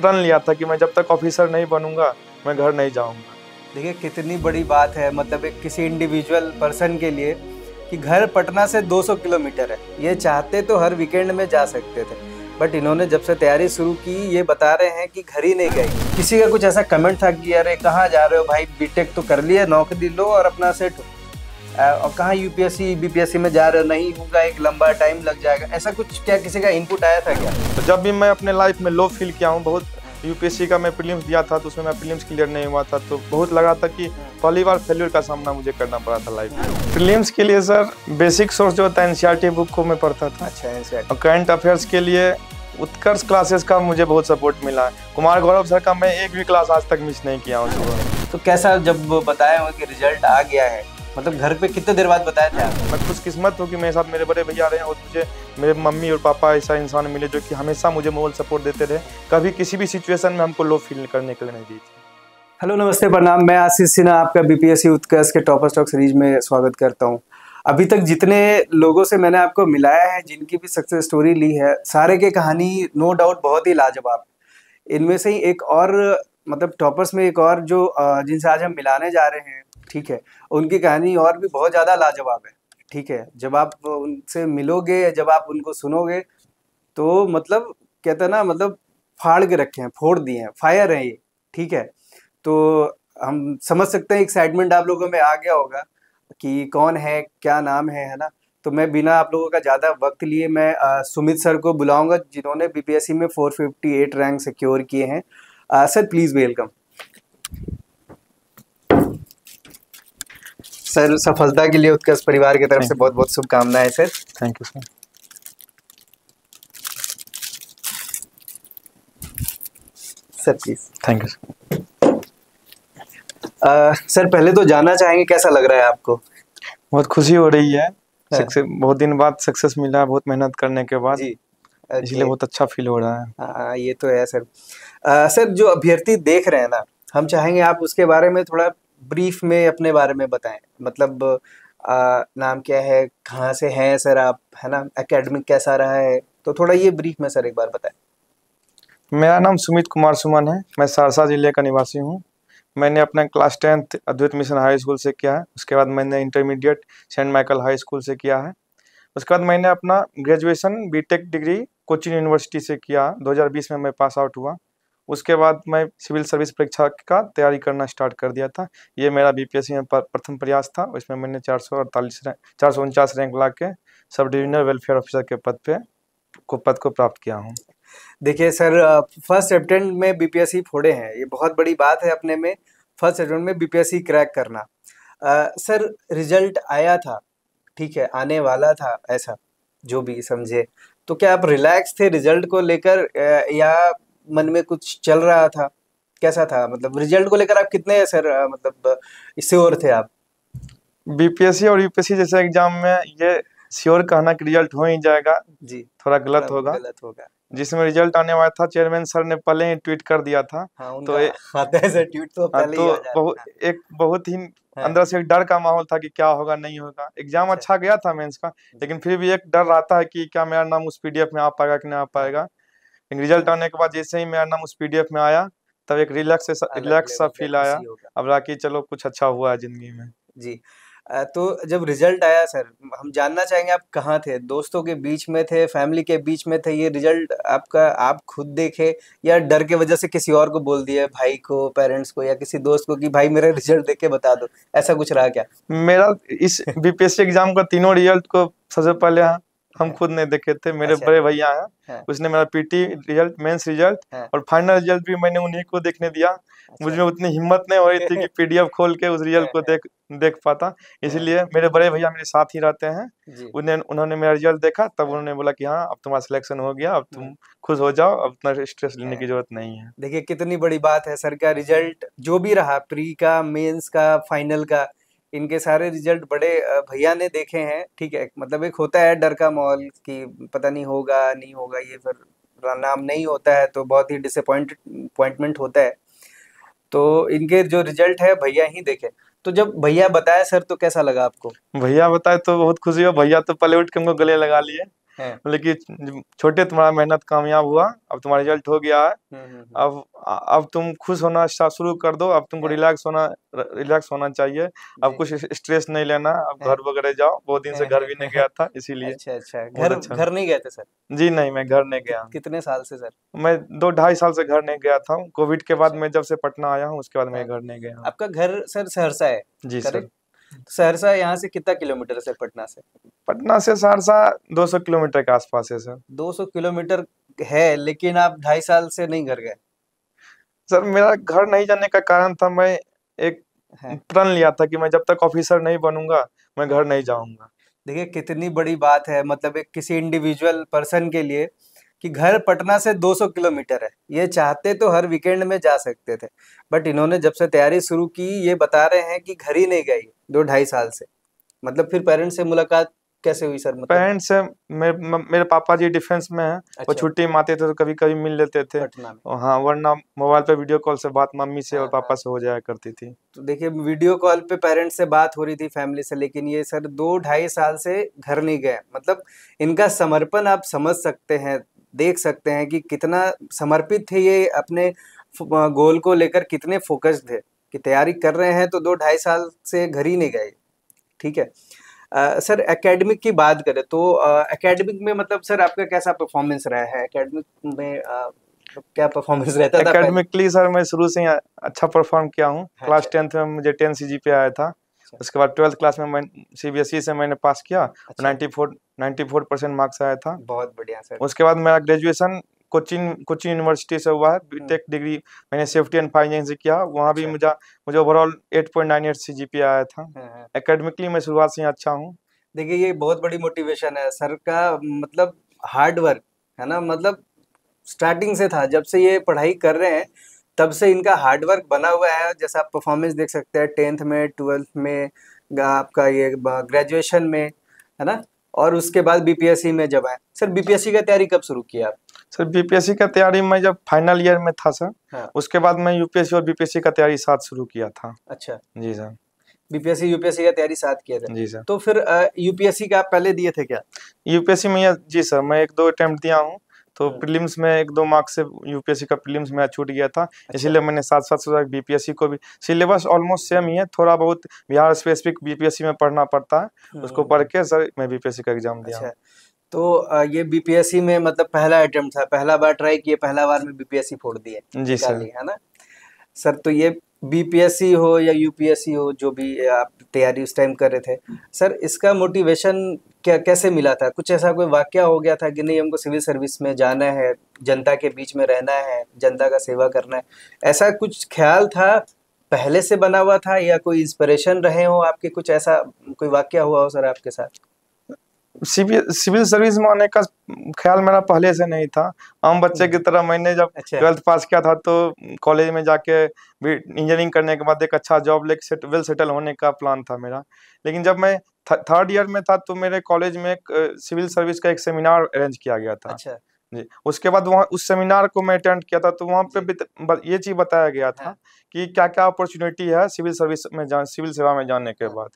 प्रण लिया था कि मैं जब तक ऑफिसर नहीं बनूंगा मैं घर नहीं जाऊंगा देखिए कितनी बड़ी बात है मतलब एक किसी इंडिविजुअल पर्सन के लिए कि घर पटना से 200 किलोमीटर है ये चाहते तो हर वीकेंड में जा सकते थे बट इन्होंने जब से तैयारी शुरू की ये बता रहे हैं कि घर ही नहीं गए किसी का कुछ ऐसा कमेंट था कि अरे कहाँ जा रहे हो भाई बीटेक तो कर लिया नौकरी लो और अपना सेट हो और कहाँ यूपीएससी बीपीएससी में जा रहा नहीं होगा एक लंबा टाइम लग जाएगा ऐसा कुछ क्या किसी का इनपुट आया था क्या तो जब भी मैं अपने लाइफ में लो फील किया हूँ बहुत यूपीएससी का मैं फिल्म दिया था तो उसमें मैं फिल्म क्लियर नहीं हुआ था तो बहुत लगा था कि पहली बार फेल्यूर का सामना मुझे करना पड़ा था लाइफ में फिल्म के लिए सर बेसिक सोर्स जो होता है टी बुक e को मैं पढ़ता था अच्छा एनसीआर e और करंट अफेयर्स के लिए उत्कर्ष क्लासेस का मुझे बहुत सपोर्ट मिला है कुमार गौरव सर का मैं एक भी क्लास आज तक मिस नहीं किया हूँ तो कैसा जब बताया हुआ कि रिजल्ट आ गया है मतलब घर पे कितने देर बाद बताया था आपने मैं किस्मत हूँ कि मेरे साथ मेरे बड़े भैया रहे हैं और मुझे मेरे मम्मी और पापा ऐसा इंसान मिले जो कि हमेशा मुझे मोबाइल सपोर्ट देते रहे कभी किसी भी सिचुएशन में हमको लो फील करने के लिए नहीं दी थी हेलो नमस्ते प्रणाम मैं आशीष सिन्हा आपका B P S C Utkarsh के टॉपर स्टॉक सीरीज में स्वागत करता हूँ अभी तक जितने लोगों से मैंने आपको मिलाया है जिनकी भी सक्सेस स्टोरी ली है सारे की कहानी नो डाउट बहुत ही लाजवाब इनमें से ही एक और मतलब टॉपर्स में एक और जो जिनसे आज हम मिलाने जा रहे हैं ठीक है उनकी कहानी और भी बहुत ज़्यादा लाजवाब है ठीक है जब आप उनसे मिलोगे जब आप उनको सुनोगे तो मतलब कहते हैं ना मतलब फाड़ के रखे हैं फोड़ दिए हैं फायर है ये ठीक है तो हम समझ सकते हैं एक्साइटमेंट आप लोगों में आ गया होगा कि कौन है क्या नाम है है ना तो मैं बिना आप लोगों का ज़्यादा वक्त लिए मैं आ, सुमित सर को बुलाऊंगा जिन्होंने बीपीएससी में 458 रैंक सिक्योर किए हैं आ, सर प्लीज़ वेलकम सर सफलता के लिए उत्कर्ष परिवार की तरफ से बहुत बहुत शुभकामनाएं sir thank you sir sir please thank you sir पहले तो जानना चाहेंगे कैसा लग रहा है आपको बहुत खुशी हो रही है सक्सेस हाँ। बहुत दिन बाद सक्सेस मिला बहुत मेहनत करने के बाद इसलिए बहुत अच्छा फील हो रहा है आ, हाँ, ये तो है सर आ, सर जो अभ्यर्थी देख रहे हैं ना हम चाहेंगे आप उसके बारे में थोड़ा ब्रीफ में अपने बारे में बताएं मतलब आ, नाम क्या है कहाँ से हैं सर आप है ना एकेडमिक कैसा रहा है तो थोड़ा ये ब्रीफ में सर एक बार बताएं मेरा नाम सुमित कुमार सुमन है मैं सहरसा जिले का निवासी हूँ मैंने अपना class tenth Advait mission high school से किया है उसके बाद मैंने intermediate Saint Michael high school से किया है उसके बाद मैंने अपना graduation B Tech degree Cochin university से किया 2020 में मैं पास आउट हुआ उसके बाद मैं सिविल सर्विस परीक्षा का तैयारी करना स्टार्ट कर दिया था ये मेरा बीपीएससी में प्रथम प्रयास था उसमें मैंने चार सौ अड़तालीस रैंक चार सौ उनचास रैंक ला के सब डिविजनल वेलफेयर ऑफिसर के पद पर को पद को प्राप्त किया हूँ देखिए सर फर्स्ट अटेम्प्ट में बीपीएससी फोड़े हैं ये बहुत बड़ी बात है अपने में फर्स्ट अटेम्प्ट में बीपीएससी क्रैक करना आ, सर रिजल्ट आया था ठीक है आने वाला था ऐसा जो भी समझे तो क्या आप रिलैक्स थे रिजल्ट को लेकर या मन में कुछ चल रहा था कैसा था मतलब रिजल्ट को लेकर आप कितने सर मतलब इससे और थे आप बीपीएससी और यूपीएससी जैसे एग्जाम में ये श्योर कहना कि रिजल्ट हो ही जाएगा जी थोड़ा गलत थोड़ा होगा गलत होगा जिसमें रिजल्ट आने वाला था चेयरमैन सर ने पहले ही ट्वीट कर दिया था हाँ, तो से ट्वीट तो हाँ, पहले तो ही बहु, एक बहुत ही हाँ। अंदर से एक डर का माहौल था कि क्या होगा नहीं होगा एग्जाम अच्छा।, अच्छा गया था मेंस का लेकिन फिर भी एक डर रहता है कि क्या मेरा नाम उस पीडीएफ में आ पाएगा कि नहीं आ पाएगा लेकिन रिजल्ट हाँ। आने के बाद जैसे ही मेरा नाम उस पीडीएफ में आया तब एक रिलैक्स रिलैक्स सा फील आया अब लगा चलो कुछ अच्छा हुआ है जिंदगी में जी तो जब रिजल्ट आया सर हम जानना चाहेंगे आप कहाँ थे दोस्तों के बीच में थे फैमिली के बीच में थे ये रिजल्ट आपका आप खुद देखे या डर के वजह से किसी और को बोल दिया भाई को पेरेंट्स को या किसी दोस्त को कि भाई मेरा रिजल्ट देख के बता दो ऐसा कुछ रहा क्या मेरा इस बीपीएससी एग्जाम का तीनों रिजल्ट को सबसे पहले हाँ हम खुद नहीं देखे थे मेरे अच्छा, बड़े भैया हैं हाँ। उसने मेरा पीटी रिजल्ट मेंस रिजल्ट और फाइनल रिजल्ट भी मैंने उन्हीं को देखने दिया अच्छा, मुझ में उतनी हिम्मत नहीं हो रही थी कि पीडीएफ खोल के उस रिजल्ट हाँ, को हाँ। देख देख पाता इसलिए मेरे बड़े भैया मेरे साथ ही रहते हैं उन्हें उन्होंने मेरा रिजल्ट देखा तब उन्होंने बोला कि हाँ अब तुम्हारा सिलेक्शन हो गया अब तुम खुश हो जाओ अब इतना स्ट्रेस लेने की जरूरत नहीं है देखिए कितनी बड़ी बात है सर का रिजल्ट जो भी रहा प्री का मेंस का फाइनल का इनके सारे रिजल्ट बड़े भैया ने देखे हैं ठीक है मतलब एक होता है डर का माहौल कि पता नहीं होगा नहीं होगा ये फिर नाम नहीं होता है तो बहुत ही डिसअपॉइंट अपॉइंटमेंट होता है तो इनके जो रिजल्ट है भैया ही देखे तो जब भैया बताया सर तो कैसा लगा आपको भैया बताए तो बहुत खुशी हो भैया तो पहले उठ के हमको गले लगा लिए हाँ। मतलब कि छोटे तुम्हारा मेहनत कामयाब हुआ अब तुम्हारा रिजल्ट हो गया है हम्म, हम्म, हम्म। अब अब तुम खुश होना शुरू कर दो अब तुमको रिलैक्स हाँ। होना रिलैक्स होना चाहिए अब कुछ स्ट्रेस नहीं लेना अब हाँ। घर वगैरह जाओ बहुत दिन से घर भी नहीं गया था इसीलिए अच्छा अच्छा घर अच्छा। घर नहीं गए थे सर जी नहीं मैं घर नहीं गया कितने साल से सर मैं दो ढाई साल से घर नहीं गया था कोविड के बाद अच्छा। मैं जब से पटना आया हूँ उसके बाद मैं घर नहीं गया आपका घर सर सहरसा है जी सर सहरसा यहाँ से कितना किलोमीटर है पटना से पटना से सहरसा 200 किलोमीटर के आसपास है सर 200 किलोमीटर है लेकिन आप ढाई साल से नहीं घर गए सर मेरा घर नहीं जाने का कारण था मैं एक हाँ। प्रण लिया था कि मैं जब तक ऑफिसर नहीं बनूंगा मैं घर नहीं जाऊंगा देखिए कितनी बड़ी बात है मतलब एक किसी इंडिविजुअल पर्सन के लिए कि घर पटना से 200 किलोमीटर है ये चाहते तो हर वीकेंड में जा सकते थे बट इन्होंने जब से तैयारी शुरू की ये बता रहे हैं कि घर ही नहीं गई दो ढाई साल से मतलब फिर पेरेंट्स से मुलाकात कैसे हुई सर मतलब पेरेंट्स से मेरे मेरे पापा जी डिफेंस में हैं अच्छा। वो छुट्टी में आते थे तो कभी कभी मिल लेते थे हाँ वरना मोबाइल पे वीडियो कॉल से बात मम्मी से और हाँ, हाँ। पापा से हो जाया करती थी तो देखिए वीडियो कॉल पे पेरेंट्स से बात हो रही थी फैमिली से लेकिन ये सर दो ढाई साल से घर नहीं गए मतलब इनका समर्पण आप समझ सकते हैं देख सकते हैं कि कितना समर्पित थे ये अपने गोल को लेकर कितने फोकस्ड थे कि तैयारी कर रहे हैं तो दो ढाई साल से घर ही नहीं गए ठीक है आ, सर एकेडमिक की बात करें तो एकेडमिक में मतलब सर आपका कैसा परफॉर्मेंस रहा है एकेडमिक में आ, मतलब क्या परफॉर्मेंस रहता था एकेडमिकली सर मैं शुरू से ही अच्छा परफॉर्म किया हूँ क्लास हाँ टेंथ में मुझे टेन सी आया था अच्छा। उसके बाद ट्वेल्थ क्लास में सी बी एस ई से मैंने पास किया ninety four ninety four percent marks आया था बहुत बढ़िया सर उसके बाद मेरा ग्रेजुएशन कोचिन कोचिन यूनिवर्सिटी से हुआ है बीटेक डिग्री मैंने सेफ्टी एंड फाइनेंस से किया वहाँ भी अच्छा। मुझे मुझे overall eight point nine eight C G P आया था एकेडमिकली हाँ, हाँ। मैं शुरुआत से अच्छा हूँ देखिए ये बहुत बड़ी मोटिवेशन है सर का मतलब हार्ड वर्क है ना मतलब स्टार्टिंग से था जब से ये पढ़ाई कर रहे हैं तब से इनका हार्डवर्क बना हुआ है जैसा आप परफॉर्मेंस देख सकते हैं टेंथ में ट्वेल्थ में आपका ये ग्रेजुएशन में है ना और उसके बाद बीपीएससी में जब आए सर बीपीएससी का तैयारी कब शुरू किया आप सर बीपीएससी का तैयारी मैं जब फाइनल ईयर में था सर हाँ। उसके बाद मैं यूपीएससी और बीपीएससी का तैयारी साथ शुरू किया था अच्छा जी सर बीपीएससी यूपीएससी का तैयारी साथ किया था जी सर तो फिर यूपीएससी का आप पहले दिए थे क्या यूपीएससी में जी सर मैं एक दो अटेम्प्ट दिया हूँ तो हाँ। प्रीलिम्स में एक दो मार्क्स से यूपीएससी का प्रीलिम्स मेरा छूट गया था अच्छा। इसीलिए मैंने साथ साथ सोचा बीपीएससी को भी सिलेबस ऑलमोस्ट सेम ही है थोड़ा बहुत बिहार स्पेसिफिक बीपीएससी में पढ़ना पड़ता है उसको हम्म। पढ़ के सर मैं बीपीएससी का एग्जाम दिया अच्छा। तो ये बीपीएससी में मतलब पहला अटेम्प्ट था पहला बार ट्राई किए पहला बार में बीपीएससी फोड़ दिए जी सर है ना सर तो ये बीपीएससी हो या यूपीएससी हो जो भी आप तैयारी उस टाइम कर रहे थे सर इसका मोटिवेशन क्या कैसे मिला था कुछ ऐसा कोई वाक्य हो गया था कि नहीं हमको सिविल सर्विस में जाना है जनता के बीच में रहना है जनता का सेवा करना है ऐसा कुछ ख्याल था पहले से बना हुआ था या कोई इंस्पिरेशन रहे हो आपके कुछ ऐसा कोई वाक्य हुआ हो सर आपके साथ सिविल सर्विस में आने का ख्याल मेरा पहले से नहीं था आम बच्चे की तरह मैंने जब अच्छा। ट्वेल्थ पास किया था तो कॉलेज में जाके भी इंजीनियरिंग करने के बाद एक अच्छा जॉब लेके सेट, वेल सेटल होने का प्लान था मेरा लेकिन जब मैं थर्ड ईयर में था तो मेरे कॉलेज में एक सिविल सर्विस का एक सेमिनार अरेंज किया गया था अच्छा। जी उसके बाद वहाँ उस सेमिनार को मैं अटेंड किया था तो वहाँ पे ये चीज़ बताया गया था हाँ। कि क्या क्या अपॉर्चुनिटी है सिविल सर्विस में जान सिविल सेवा में जाने के हाँ। बाद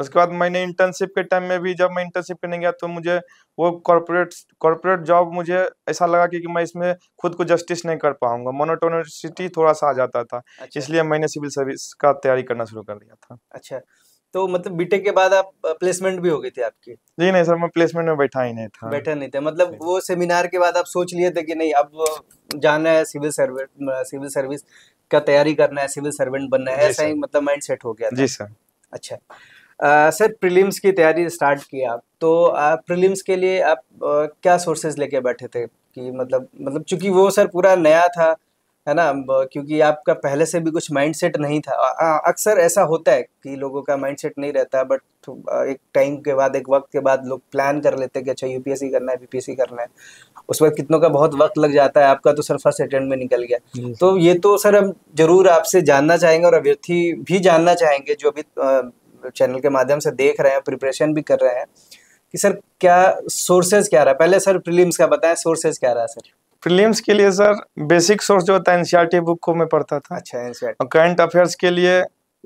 उसके बाद मैंने इंटर्नशिप के टाइम में भी जब मैं इंटर्नशिप करने गया तो मुझे वो कॉरपोरेट कॉरपोरेट जॉब मुझे ऐसा लगा कि, कि मैं इसमें खुद को जस्टिस नहीं कर पाऊंगा मोनोटोनिसिटी थोड़ा सा आ जाता था अच्छा। इसलिए मैंने सिविल सर्विस का तैयारी करना शुरू कर दिया था अच्छा तो मतलब बीटेक के बाद आप प्लेसमेंट भी हो गई थी आपकी जी नहीं सर मैं प्लेसमेंट में बैठा ही नहीं था बैठा नहीं था मतलब वो सेमिनार के बाद आप सोच लिए थे कि नहीं अब जाना है सिविल सर्विस सिविल सर्विस का तैयारी करना है सिविल सर्वेंट बनना है ऐसा ही मतलब माइंड सेट हो गया था जी सर अच्छा सर प्रीलिम्स की तैयारी स्टार्ट की आप तो आप प्रीलिम्स के लिए आप आ, क्या सोर्सेज लेके बैठे थे कि मतलब मतलब चूंकि वो सर पूरा नया था है ना क्योंकि आपका पहले से भी कुछ माइंडसेट नहीं था अक्सर ऐसा होता है कि लोगों का माइंडसेट नहीं रहता बट एक टाइम के बाद एक वक्त के बाद लोग प्लान कर लेते हैं कि अच्छा यूपीएससी करना है बीपीएससी करना है उस वक्त कितनों का बहुत वक्त लग जाता है आपका तो सर फर्स्ट अटेम्प्ट में निकल गया तो ये तो सर हम जरूर आपसे जानना चाहेंगे और अभ्यर्थी भी जानना चाहेंगे जो अभी चैनल के माध्यम से देख रहे हैं प्रिपरेशन भी कर रहे हैं कि सर क्या सोर्सेज क्या रहा है पहले सर प्रीलिम्स का बताएं सोर्सेज क्या रहा है सर प्रीलिम्स के लिए सर बेसिक सोर्स जो होता है एनसीईआरटी बुक को मैं पढ़ता था अच्छा एनसीआर और करंट अफेयर्स के लिए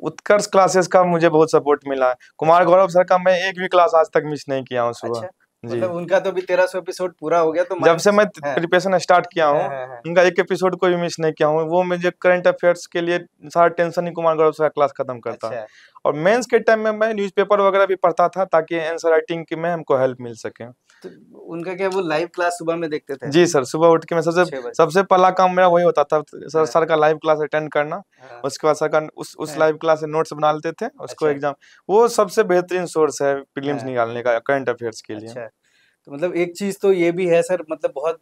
उत्कर्ष क्लासेस का मुझे बहुत सपोर्ट मिला है कुमार गौरव सर का मैं एक भी क्लास आज तक मिस नहीं किया हूँ सुबह अच्छा? मतलब उनका तो भी तेरह सौ एपिसोड पूरा हो गया तो जब से मैं प्रिपरेशन स्टार्ट किया हूँ हाँ, हाँ, हाँ। उनका एक एपिसोड को भी मिस नहीं किया हूँ वो मुझे करंट अफेयर्स के लिए सारा टेंशन ही कुमार गौरव सारा क्लास खत्म करता है अच्छा। और मेंस के टाइम में मैं न्यूज़पेपर वगैरह भी पढ़ता था ताकि आंसर राइटिंग की में हमको हेल्प मिल सके तो उनका क्या वो लाइव क्लास सुबह में देखते थे जी सर सुबह उठ के मैं सबसे सबसे पहला काम मेरा वही होता था सर हाँ। सर का लाइव क्लास अटेंड करना हाँ। उसके बाद सर का उस उस लाइव हाँ। क्लास से नोट्स बना लेते थे उसको एग्जाम अच्छा। वो सबसे बेहतरीन सोर्स है प्रीलिम्स निकालने का करंट अफेयर्स के लिए अच्छा। तो मतलब एक चीज तो ये भी है सर मतलब बहुत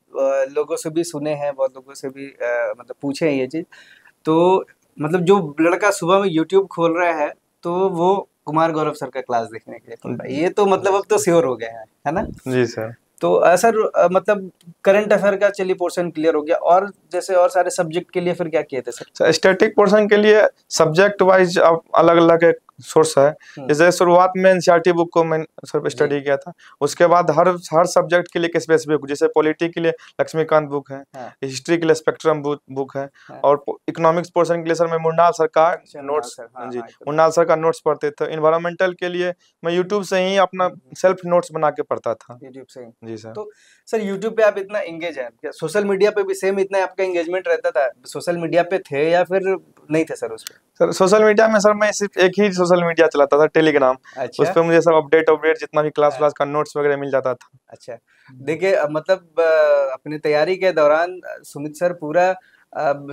लोगों से भी सुने हैं बहुत लोगों से भी मतलब पूछे हैं ये चीज तो मतलब जो लड़का सुबह में यूट्यूब खोल रहा है तो वो कुमार गौरव सर का क्लास देखने के लिए ये तो मतलब अब तो श्योर हो गया है है ना जी सर तो सर मतलब करंट अफेयर का चलिए पोर्शन क्लियर हो गया और जैसे और सारे सब्जेक्ट के लिए फिर क्या किए थे सर स्टैटिक पोर्शन के लिए सब्जेक्ट वाइज अलग अलग सोर्स है जैसे हम्म। शुरुआत में एनसीईआरटी बुक को मैं सर स्टडी किया था उसके बाद हर हर सब्जेक्ट के लिए एक स्पेसिफिक जैसे पॉलिटी के लिए लक्ष्मीकांत बुक है हिस्ट्री हाँ। के लिए स्पेक्ट्रम बुक है हाँ। और इकोनॉमिक्स पोर्शन के लिए सर मैं मुन्नाल सर का नोट्स हाँ, जी मुन्नाल सर का नोट्स पढ़ते थे इन्वायरमेंटल के लिए मैं यूट्यूब से ही अपना सेल्फ हम्म, नोट्स हम्म। बना के पढ़ता था यूट्यूब से ही जी सर तो सर यूट्यूब पे आप इतना एंगेज है सोशल मीडिया पे भी सेम इतना आपका एंगेजमेंट रहता था सोशल मीडिया पे थे या फिर नहीं थे सर उस पर सर सोशल मीडिया में सर मैं सिर्फ एक ही सोशल मीडिया चलाता था टेलीग्राम अच्छा? उस पर मुझे सब अपडेट अपडेट जितना भी क्लास हाँ। क्लास का नोट्स वगैरह मिल जाता था अच्छा देखिए मतलब अपनी तैयारी के दौरान सुमित सर पूरा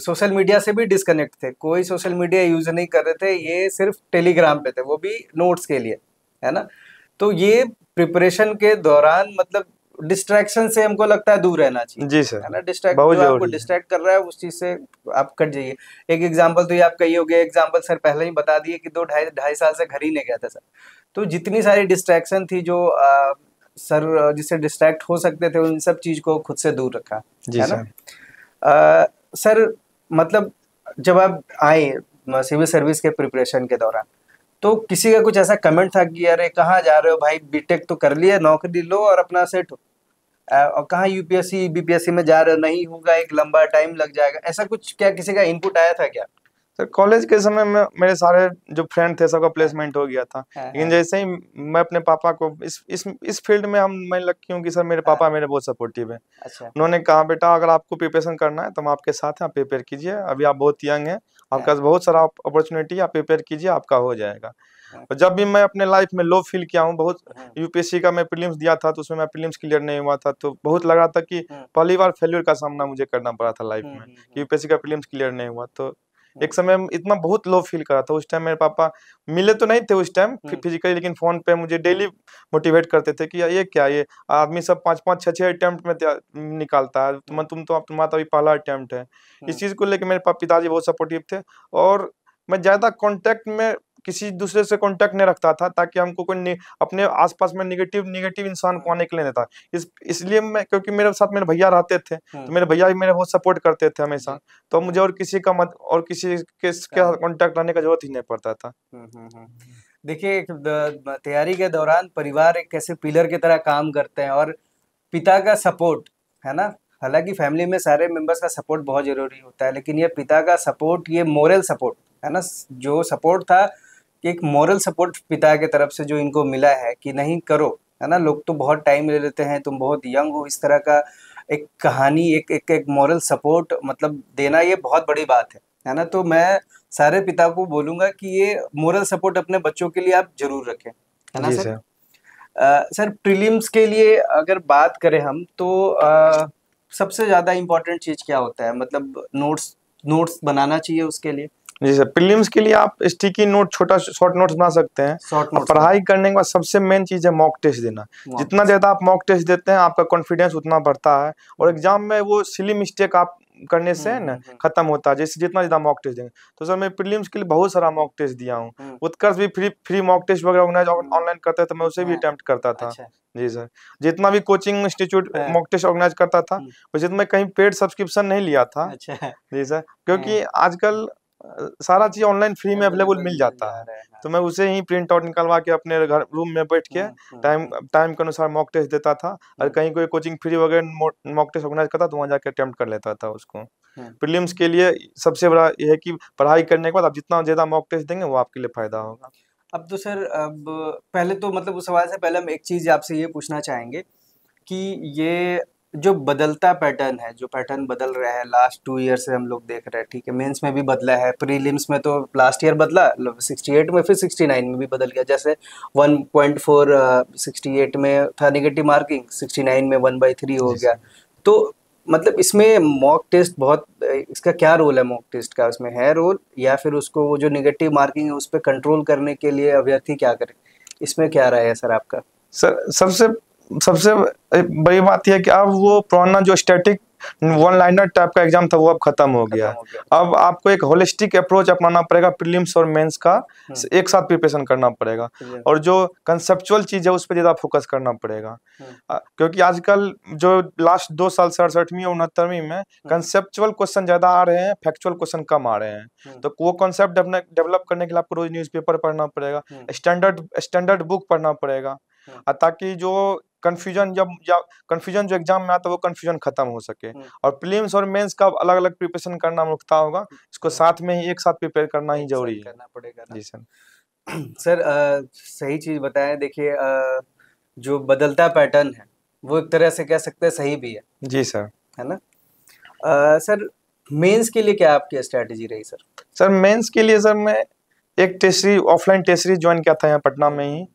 सोशल मीडिया से भी डिस्कनेक्ट थे कोई सोशल मीडिया यूज नहीं कर रहे थे ये सिर्फ टेलीग्राम पे थे वो भी नोट्स के लिए है ना तो ये प्रिपरेशन के दौरान मतलब डिस्ट्रैक्शन से हमको लगता है दूर रहना चाहिए जी सर ना डिस्ट्रैक्ट जो आपको डिस्ट्रैक्ट कर रहा है उस चीज से आप कट जाइए एक एग्जांपल तो ये आप कही हो गया एग्जांपल सर पहले ही बता दिए कि दो ढाई ढाई साल से घर ही नहीं गया था सर तो जितनी सारी डिस्ट्रैक्शन थी जो आ, सर जिससे डिस्ट्रैक्ट हो सकते थे उन सब चीज को खुद से दूर रखा जी है ना सर मतलब जब आप आए सिविल सर्विस के प्रिपरेशन के दौरान तो किसी का कुछ ऐसा कमेंट था कि अरे कहाँ जा रहे हो भाई बीटेक तो कर लिया नौकरी लो और अपना सेट हो और कहाँ यूपीएससी बीपीएससी में जा रहे हो नहीं होगा एक लंबा टाइम लग जाएगा ऐसा कुछ क्या किसी का इनपुट आया था क्या सर कॉलेज के समय में मेरे सारे जो फ्रेंड थे सबका प्लेसमेंट हो गया था हाँ, हाँ। लेकिन जैसे ही मैं अपने पापा को इस इस इस फील्ड में हम मैं लकी हूँ कि सर मेरे हाँ। पापा मेरे बहुत सपोर्टिव है अच्छा। उन्होंने कहा बेटा अगर आपको प्रिपरेशन करना है तो हम आपके साथ हैं आप प्रिपेयर कीजिए अभी आप बहुत यंग हैं आपके पास बहुत सारा अपॉर्चुनिटी आप प्रिपेयर कीजिए आपका हो जाएगा हाँ। और जब भी मैं अपने लाइफ में लो फील किया हूँ बहुत यूपीएससी हाँ। का मैं प्रीलिम्स दिया था तो उसमें मैं प्रीलिम्स क्लियर नहीं हुआ था तो बहुत लग रहा था कि हाँ। पहली बार फेल्यूर का सामना मुझे करना पड़ा था लाइफ हम्म, में यूपीएससी हम्म, हम्म। का प्रीलिम्स क्लियर नहीं हुआ तो एक समय इतना बहुत लो फील करा था उस टाइम मेरे पापा मिले तो नहीं थे उस टाइम हम्म। फिजिकली लेकिन फोन पे मुझे डेली मोटिवेट करते थे कि ये क्या ये आदमी सब पाँच पाँच छः छः अटैम्प्ट में निकालता है तुम तो तुम तो आप तुम्हारा तो अभी पहला अटैम्प्ट है हम्म। इस चीज़ को लेकर मेरे पिताजी बहुत सपोर्टिव थे और मैं ज़्यादा कॉन्टैक्ट में किसी दूसरे से कॉन्टेक्ट नहीं रखता था ताकि हमको कोई अपने आसपास में निगेटिव निगेटिव इंसान को आने के लिए देता इस इसलिए मैं क्योंकि मेरे साथ मेरे भैया रहते थे हाँ। तो मेरे भैया भी मेरे बहुत सपोर्ट करते थे हमेशा तो मुझे और किसी का मत और किसी के कॉन्टेक्ट हाँ। रहने का जरूरत ही नहीं पड़ता था हम्म, हम्म, हम्म, देखिए तैयारी के दौरान परिवार एक कैसे पिलर की तरह काम करते हैं और पिता का सपोर्ट है ना हालांकि फैमिली में सारे मेंबर्स का सपोर्ट बहुत ज़रूरी होता है लेकिन ये पिता का सपोर्ट ये मोरल सपोर्ट है ना जो सपोर्ट था कि एक मॉरल सपोर्ट पिता के तरफ से जो इनको मिला है कि नहीं करो है ना लोग तो बहुत टाइम ले लेते हैं तुम बहुत यंग हो इस तरह का एक कहानी एक एक एक मॉरल सपोर्ट मतलब देना ये बहुत बड़ी बात है है ना तो मैं सारे पिता को बोलूँगा कि ये मॉरल सपोर्ट अपने बच्चों के लिए आप जरूर रखें है ना सर आ, सर प्रीलिम्स के लिए अगर बात करें हम तो आ, सबसे ज़्यादा इम्पोर्टेंट चीज़ क्या होता है मतलब नोट्स नोट्स बनाना चाहिए उसके लिए जी सर प्रीलिम्स के लिए आप स्टिकी नोट छोटा शॉर्ट नोट्स बना सकते हैं पढ़ाई करने के बाद सबसे मेन चीज है मॉक टेस्ट देना जितना ज्यादा आप मॉक टेस्ट देते हैं आपका कॉन्फिडेंस उतना बढ़ता है और एग्जाम में वो सिली मिस्टेक आप करने से है हम्म, ना हम्म, हम्म। खत्म होता है जैसे जितना ज्यादा मॉक टेस्ट देंगे तो सर मैं प्रीलिम्स के लिए बहुत सारा मॉक टेस्ट दिया हूँ उत्कर्ष भी फ्री फ्री मॉक टेस्ट वगैरह ऑर्गेनाइज ऑनलाइन करता था तो मैं उसे भी अटेम्प्ट हाँ। करता था अच्छा। जी सर जितना भी coaching institute mock test organise करता था वैसे तो मैं कहीं पेड सब्सक्रिप्शन नहीं लिया था अच्छा। जी सर क्योंकि हाँ। आजकल सारा चीज ऑनलाइन फ्री में अवेलेबल मिल जाता है हाँ। तो मैं उसे ही प्रिंट आउट निकलवा के अपने घर रूम में बैठ के टाइम हाँ, टाइम हाँ। के अनुसार मॉक टेस्ट देता था और कहीं कोई कोचिंग फ्री वगैरह मॉक टेस्ट ऑर्गेनाइज करता तो वहाँ जाकर अटेम्प्ट कर लेता था उसको प्रीलिम्स के लिए सबसे बड़ा यह है कि पढ़ाई करने के बाद आप जितना ज़्यादा मॉक टेस्ट देंगे वो आपके लिए फायदा होगा अब तो सर अब पहले तो मतलब उस सवाल से पहले हम एक चीज़ आपसे ये पूछना चाहेंगे कि ये जो बदलता पैटर्न है जो पैटर्न बदल रहा है लास्ट टू ईयर से हम लोग देख रहे हैं ठीक है मेंस में भी बदला है प्रीलिम्स में तो लास्ट ईयर बदला 68 मतलब में फिर 69 में भी बदल गया जैसे 1.4 68 uh, में था निगेटिव मार्किंग 69 में वन बाई थ्री हो गया तो मतलब इसमें मॉक टेस्ट बहुत इसका क्या रोल है मॉक टेस्ट का उसमें है रोल या फिर उसको वो जो निगेटिव मार्किंग है उस पर कंट्रोल करने के लिए अभ्यर्थी क्या करे इसमें क्या राय है सर आपका सर सबसे सबसे बड़ी बात यह कि अब वो पुराना जो स्टैटिक वन लाइनर टाइप का एग्जाम था वो अब खत्म हो गया है अब आपको एक होलिस्टिक अप्रोच अपनाना पड़ेगा प्रीलिम्स और मेंस का हम्म। एक साथ प्रिपरेशन करना पड़ेगा और जो कंसेप्चुअल चीज है उस पर ज्यादा फोकस करना पड़ेगा हम्म। क्योंकि आजकल जो लास्ट दो साल से अड़सठवीं और उनहत्तरवीं में कंसेप्चुअल क्वेश्चन ज्यादा आ रहे हैं फैक्चुअल क्वेश्चन कम आ रहे हैं हम्म। तो वो कॉन्सेप्ट डेवलप करने के लिए आपको रोज न्यूज पढ़ना पड़ेगा स्टैंडर्ड स्टैंडर्ड बुक पढ़ना पड़ेगा हाँ। ताकि जो कन्फ्यूजन जब या कन्फ्यूजन जो एग्जाम में आता है वो कन्फ्यूजन खत्म हो सके हाँ। और प्रीलिम्स और मेंस का अलग अलग प्रिपरेशन करना मुख्ता होगा हाँ। इसको साथ में ही एक साथ प्रिपेयर करना ही जरूरी है करना पड़ेगा जी सर सर सही चीज़ बताएं देखिए जो बदलता पैटर्न है वो एक तरह से कह सकते हैं सही भी है जी सर है ना आ, सर मेंस के लिए क्या आपकी स्ट्रेटजी रही सर सर मेंस के लिए सर मैं एक टेस्टरी ऑफलाइन टेस्टरी ज्वाइन किया था यहाँ पटना में ही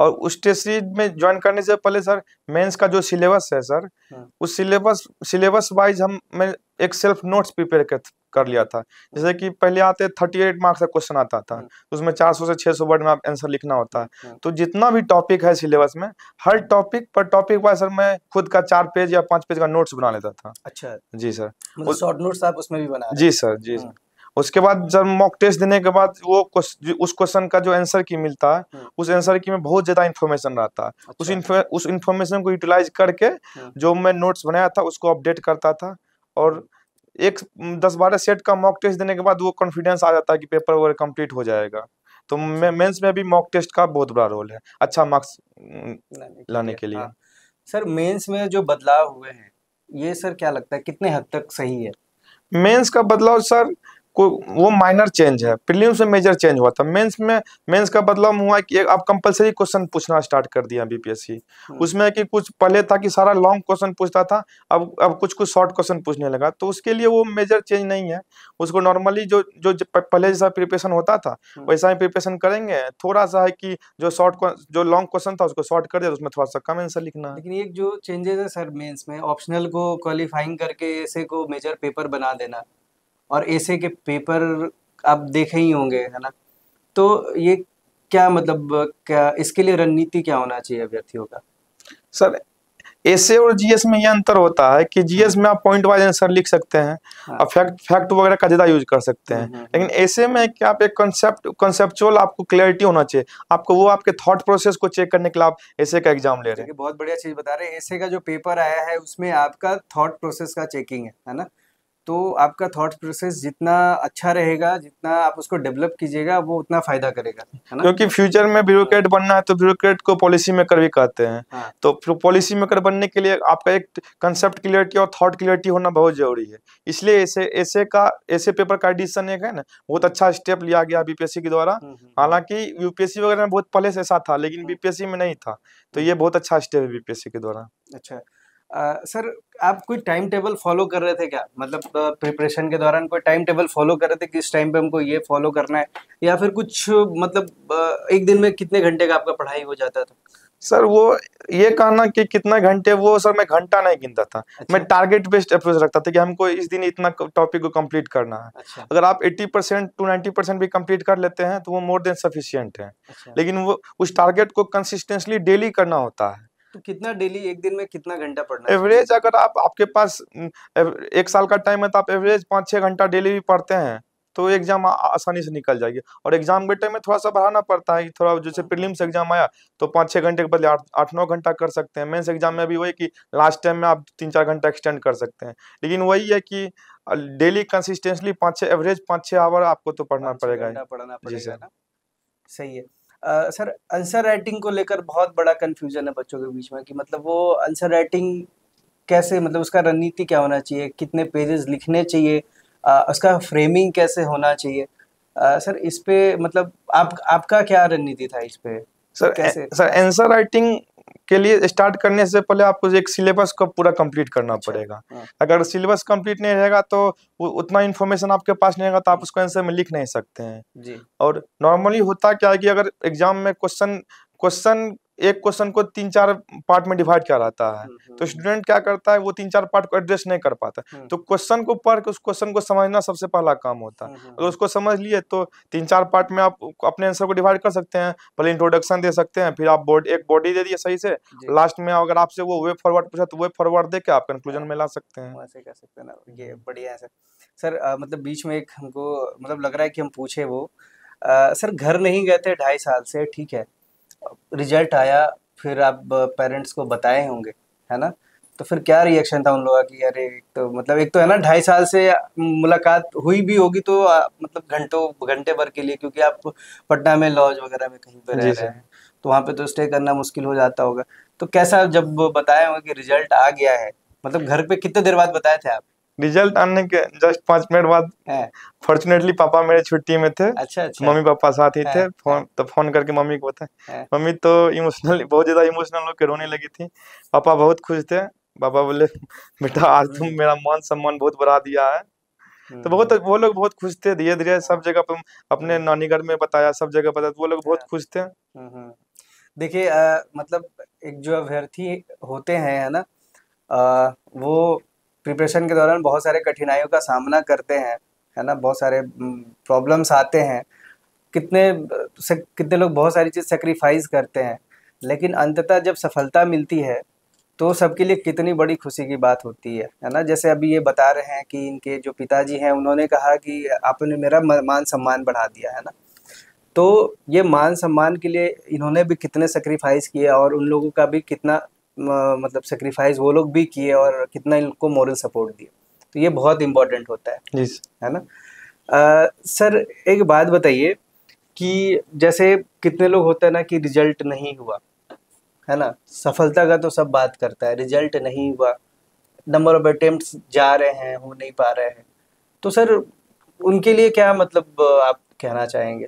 और उस स्टेशनरी में ज्वाइन करने से पहले सर मेंस का जो सिलेबस है सर हाँ। उस सिलेबस सिलेबस वाइज हम मैं एक सेल्फ नोट्स प्रिपेयर कर, कर लिया था जैसे कि पहले आते थर्टी एट मार्क्स का क्वेश्चन आता था हाँ। उसमें चार सौ से छह सौ वर्ड में आप आंसर लिखना होता है हाँ। तो जितना भी टॉपिक है सिलेबस में हर टॉपिक पर टॉपिक वाइज सर मैं खुद का चार पेज या पांच पेज का नोट्स बना लेता था अच्छा जी सर शॉर्ट नोट्स आप उसमें भी बना जी सर जी सर उसके बाद जब मॉक टेस्ट देने के बाद वो उस क्वेश्चन का जो आंसर की मिलता है हाँ। उस आंसर की में बहुत ज्यादा इन्फॉर्मेशन रहता है अच्छा। उस इन्फो, उस इन्फॉर्मेशन को यूटिलाइज करके हाँ। जो मैं नोट्स बनाया था उसको अपडेट करता था और एक दस बारह सेट का मॉक टेस्ट देने के बाद वो कॉन्फिडेंस आ जाता है कि पेपर वगैरह कम्प्लीट हो जाएगा तो अच्छा। मेंस में भी मॉक टेस्ट का बहुत बड़ा रोल है अच्छा मार्क्स लाने के लिए हाँ। सर मेंस में जो बदलाव हुए हैं ये सर क्या लगता है कितने हद तक सही है मेंस का बदलाव सर कोई वो माइनर चेंज है प्रीलिम्स में मेजर चेंज हुआ था मेंस में मेंस का बदलाव हुआ कि आप कंपलसरी क्वेश्चन पूछना स्टार्ट कर दिया बीपीएससी हम्म। उसमें कि कुछ पहले था कि सारा लॉन्ग क्वेश्चन पूछता था अब अब कुछ कुछ शॉर्ट क्वेश्चन पूछने लगा तो उसके लिए वो मेजर चेंज नहीं है उसको नॉर्मली जो जो पहले जैसा प्रिपरेशन होता था हम्म। वैसा ही प्रिपरेशन करेंगे थोड़ा सा है कि जो शॉर्ट जो लॉन्ग क्वेश्चन था उसको शॉर्ट कर दिया तो उसमें थोड़ा सा कम आंसर लिखना लेकिन एक जो चेंजेस है सर मेन्स में ऑप्शनल को क्वालिफाइंग करके ऐसे को मेजर पेपर बना देना और ऐसे के पेपर आप देखे ही होंगे है ना तो ये क्या मतलब क्या इसके लिए रणनीति क्या होना चाहिए अभ्यर्थियों का सर ऐसे और जीएस में यह अंतर होता है कि जीएस में आप पॉइंट वाइज आंसर लिख सकते हैं और फैक्ट फैक्ट वगैरह का ज्यादा यूज कर सकते हैं हम्म, हम्म, लेकिन हम्म। ऐसे में कि आप एक कॉन्सेप्ट कॉन्सेप्चुअल आपको क्लैरिटी होना चाहिए आपको वो आपके थॉट प्रोसेस को चेक करने के लिए आप ऐसे का एग्जाम ले रहे हैं बहुत बढ़िया चीज बता रहे हैं ऐसे का जो पेपर आया है उसमें आपका थॉट प्रोसेस का चेकिंग है ना तो आपका थॉट प्रोसेस जितना अच्छा रहेगा जितना आप उसको डेवलप कीजिएगा वो उतना फायदा करेगा है ना? क्योंकि फ्यूचर में ब्यूरोक्रेट बनना है तो ब्यूरोक्रेट को पॉलिसी मेकर भी कहते हैं हाँ। तो पॉलिसी मेकर बनने के लिए आपका एक कंसेप्ट क्लियरिटी और थॉट क्लियरिटी होना बहुत जरूरी है इसलिए ऐसे ऐसे का ऐसे पेपर का एडिशन एक है ना बहुत अच्छा स्टेप लिया गया बीपीएससी के द्वारा हम्म, हम्म। हालांकि यूपीएससी वगैरह में बहुत पहले से ऐसा था लेकिन बीपीएससी हाँ। में नहीं था तो ये बहुत अच्छा स्टेप है बीपीएससी के द्वारा अच्छा सर आप कोई टाइम टेबल फॉलो कर रहे थे क्या मतलब प्रिपरेशन के दौरान कोई टाइम टेबल फॉलो कर रहे थे कि इस टाइम पे हमको ये फॉलो करना है या फिर कुछ मतलब एक दिन में कितने घंटे का आपका पढ़ाई हो जाता था सर वो ये कहना कि कितना घंटे वो सर मैं घंटा नहीं गिनता था अच्छा। मैं टारगेट बेस्ड अप्रोच रखता था कि हमको इस दिन इतना टॉपिक को कंप्लीट करना है अच्छा। अगर आप 80 परसेंट टू नाइन्टी परसेंट भी कंप्लीट कर लेते हैं तो वो मोर देन सफिशियंट है अच्छा। लेकिन वो उस टारगेट को कंसिस्टेंसली डेली करना होता है तो कितना डेली एक दिन में कितना घंटा पढ़ना एवरेज अगर आप आपके पास एक साल का टाइम है तो आप एवरेज पाँच छः घंटा डेली भी पढ़ते हैं तो एग्जाम आसानी से निकल जाएगी और एग्जाम के टाइम में थोड़ा सा बढ़ाना पड़ता है कि थोड़ा जैसे प्रीलिम्स हाँ। एग्जाम आया तो पाँच छः घंटे के बदले आठ नौ घंटा कर सकते हैं मेंस एग्जाम में भी वही कि लास्ट टाइम में आप तीन चार घंटा एक्सटेंड कर सकते हैं लेकिन वही है कि डेली कंसिस्टेंसली पाँच छः एवरेज पाँच छः आवर आपको तो पढ़ना पड़ेगा पढ़ना पड़ेगा सही है सर आंसर राइटिंग को लेकर बहुत बड़ा कन्फ्यूजन है बच्चों के बीच में कि मतलब वो आंसर राइटिंग कैसे मतलब उसका रणनीति क्या होना चाहिए कितने पेजेस लिखने चाहिए आ, उसका फ्रेमिंग कैसे होना चाहिए आ, सर इस पे मतलब आप आपका क्या रणनीति था इस पे सर कैसे सर आंसर राइटिंग के लिए स्टार्ट करने से पहले आपको एक सिलेबस को पूरा कंप्लीट करना अच्छा, पड़ेगा हाँ। अगर सिलेबस कंप्लीट नहीं रहेगा तो उतना इन्फॉर्मेशन आपके पास नहीं रहेगा तो आप उसको आंसर में लिख नहीं सकते हैं और नॉर्मली होता क्या है कि अगर एग्जाम में क्वेश्चन क्वेश्चन एक क्वेश्चन को तीन चार पार्ट में डिवाइड किया रहता है हम्म, तो स्टूडेंट हम्म। क्या करता है वो तीन चार पार्ट को एड्रेस नहीं कर पाता हम्म। तो क्वेश्चन को पढ़ के उस क्वेश्चन को समझना सबसे पहला काम होता है अगर उसको समझ लिए तो तीन चार पार्ट में आप अपने आंसर को डिवाइड कर सकते हैं पहले इंट्रोडक्शन दे सकते हैं फिर आप बोर्ड एक बॉडी दे दिए सही से लास्ट में अगर आपसे वो वे फॉरवर्ड पूछा तो वे फॉरवर्ड दे के आप कंक्लूजन में ला सकते हैं ऐसे कह सकते हैं ना ये बढ़िया है सर सर मतलब बीच में एक हमको मतलब लग रहा है कि हम पूछे वो सर घर नहीं गए थे ढाई साल से ठीक है रिजल्ट आया फिर आप पेरेंट्स को बताए होंगे है ना तो फिर क्या रिएक्शन था उन लोगों की अरे एक तो मतलब एक तो है ना ढाई साल से मुलाकात हुई भी होगी तो आ, मतलब घंटों घंटे भर के लिए क्योंकि आप पटना में लॉज वगैरह में कहीं पर रह रहे हैं तो वहाँ पे तो स्टे करना मुश्किल हो जाता होगा तो कैसा जब बताया होगा कि रिजल्ट आ गया है मतलब घर पे कितने देर बाद बताए थे आप रिजल्ट आने के जस्ट पांच मिनट बाद फॉर्चुनेटली पापा मेरे छुट्टी में थे अच्छा, अच्छा। मम्मी पापा साथ ही थे फोन तो फोन करके मम्मी को बताए मम्मी तो इमोशनल बहुत ज्यादा इमोशनल होकर रोने लगी थी पापा बहुत खुश थे पापा बोले बेटा आज तुम मेरा मान सम्मान बहुत बढ़ा दिया है तो हम्म। बहुत वो लोग बहुत खुश थे धीरे धीरे हाँ। सब जगह पर अपने हम्म। नानी घर में बताया सब जगह बताया वो लोग बहुत हाँ। खुश थे हम्म, देखिए मतलब एक जो अभ्यर्थी होते हैं है ना आ, वो प्रिपरेशन के दौरान बहुत सारे कठिनाइयों का सामना करते हैं है ना बहुत सारे प्रॉब्लम्स आते हैं कितने से, कितने लोग बहुत सारी चीज़ सेक्रीफाइस करते हैं लेकिन अंततः जब सफलता मिलती है तो सबके लिए कितनी बड़ी खुशी की बात होती है है ना जैसे अभी ये बता रहे हैं कि इनके जो पिताजी हैं उन्होंने कहा कि आपने मेरा मान सम्मान बढ़ा दिया है ना तो ये मान सम्मान के लिए इन्होंने भी कितने सेक्रीफाइस किए और उन लोगों का भी कितना मतलब सेक्रीफाइस वो लोग भी किए और कितना इनको मॉरल सपोर्ट दिया तो ये बहुत इम्पोर्टेंट होता है है ना आ, सर एक बात बताइए कि जैसे कितने लोग होते हैं ना कि रिजल्ट नहीं हुआ है ना सफलता का तो सब बात करता है रिजल्ट नहीं हुआ नंबर ऑफ अटेम्प्ट जा रहे हैं हो नहीं पा रहे हैं तो सर उनके लिए क्या मतलब आप कहना चाहेंगे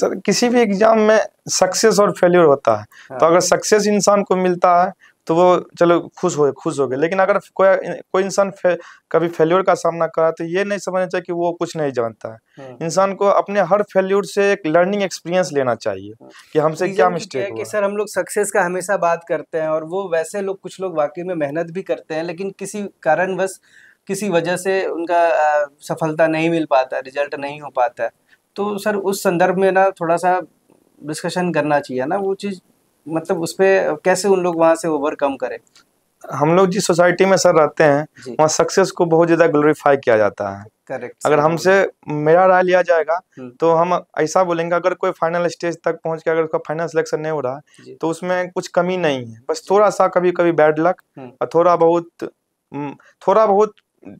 सर किसी भी एग्जाम में सक्सेस और फेल्योर होता है तो हाँ। तो अगर सक्सेस इंसान को मिलता है तो वो चलो खुश हो खुश हो गए लेकिन अगर कोई कोई इंसान फे, कभी फेल्योर का सामना करा तो ये नहीं समझना चाहिए कि वो कुछ नहीं जानता है हाँ। इंसान को अपने हर फेल्योर से एक लर्निंग एक्सपीरियंस लेना चाहिए हाँ। कि हमसे क्या मिस्टेक कि सर हम लोग सक्सेस का हमेशा बात करते हैं और वो वैसे लोग कुछ लोग वाकई में मेहनत भी करते हैं लेकिन किसी कारणवश किसी वजह से उनका सफलता नहीं मिल पाता रिजल्ट नहीं हो पाता तो सर उस संदर्भ में ना थोड़ा सा डिस्कशन करना चाहिए ना वो चीज़ मतलब उस पर कैसे उन लोग वहाँ से ओवरकम करें हम लोग जिस सोसाइटी में सर रहते हैं वहाँ सक्सेस को बहुत ज्यादा ग्लोरीफाई किया जाता है करेक्ट अगर हमसे मेरा राय लिया जाएगा हम्म। तो हम ऐसा बोलेंगे अगर कोई फाइनल स्टेज तक पहुंच के अगर उसका फाइनल सिलेक्शन नहीं हो रहा तो उसमें कुछ कमी नहीं है बस थोड़ा सा कभी कभी बैड लक और थोड़ा बहुत हम्म, थोड़ा बहुत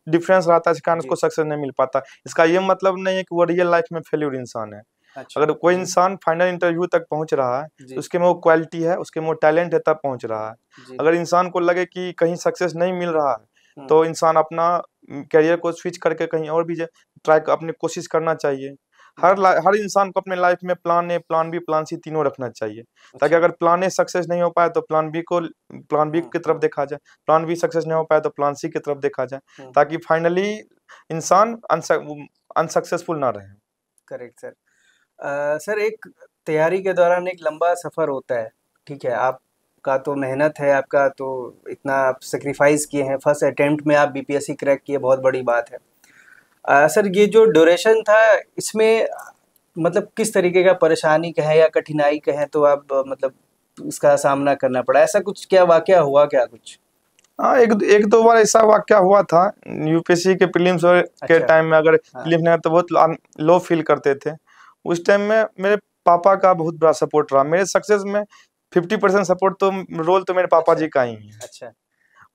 डिफरेंस रहता है इस कारण उसको सक्सेस नहीं मिल पाता इसका ये मतलब नहीं है कि वो रियल लाइफ में फेल्यूर इंसान है अच्छा। अगर कोई इंसान फाइनल इंटरव्यू तक पहुंच रहा है तो उसके में वो क्वालिटी है उसके में वो टैलेंट है तब पहुंच रहा है अगर इंसान को लगे कि कहीं सक्सेस नहीं मिल रहा है हम्म। तो इंसान अपना करियर को स्विच करके कहीं और भी ट्राई अपने कोशिश करना चाहिए हम्म। हर हर इंसान को अपने लाइफ में plan A plan B plan C तीनों रखना चाहिए अच्छा। ताकि अगर प्लान ए सक्सेस नहीं हो पाए तो प्लान बी को प्लान हम्म। बी की तरफ देखा जाए प्लान बी सक्सेस नहीं हो पाए तो प्लान सी की तरफ देखा जाए ताकि फाइनली इंसान अनसक्सेसफुल ना रहे करेक्ट सर आ, सर एक तैयारी के दौरान एक लंबा सफ़र होता है ठीक है आपका तो मेहनत है आपका तो इतना आप सेक्रीफाइस किए हैं फर्स्ट अटैम्प्ट में आप बीपीएससी क्रैक किए बहुत बड़ी बात है आ, सर ये जो ड्यूरेशन था इसमें मतलब किस तरीके का परेशानी कहें या कठिनाई कहें तो आप मतलब इसका सामना करना पड़ा ऐसा कुछ क्या वाक्य हुआ क्या कुछ हाँ एक एक दो बार ऐसा वाक्य हुआ था यूपीएससी के प्रीलिम्स के अच्छा। के टाइम में अगर प्रीलिम्स हाँ। नहीं तो बहुत लो फील करते थे उस टाइम में मेरे पापा का बहुत बड़ा सपोर्ट रहा मेरे सक्सेस में फिफ्टी परसेंट सपोर्ट तो रोल तो मेरे पापा अच्छा, जी का ही है अच्छा